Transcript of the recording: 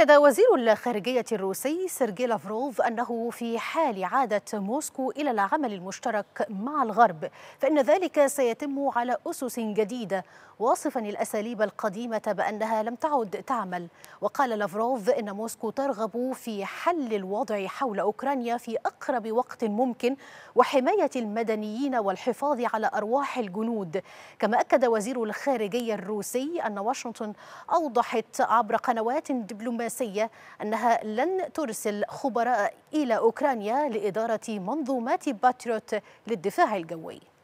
أكد وزير الخارجية الروسي سيرجي لافروف أنه في حال عادة موسكو إلى العمل المشترك مع الغرب فإن ذلك سيتم على أسس جديدة واصفا الأساليب القديمة بأنها لم تعد تعمل وقال لافروف إن موسكو ترغب في حل الوضع حول أوكرانيا في أقرب وقت ممكن وحماية المدنيين والحفاظ على أرواح الجنود كما أكد وزير الخارجية الروسي أن واشنطن أوضحت عبر قنوات دبلوماسية الفرنسية أنها لن ترسل خبراء إلى أوكرانيا لإدارة منظومات باتريوت للدفاع الجوي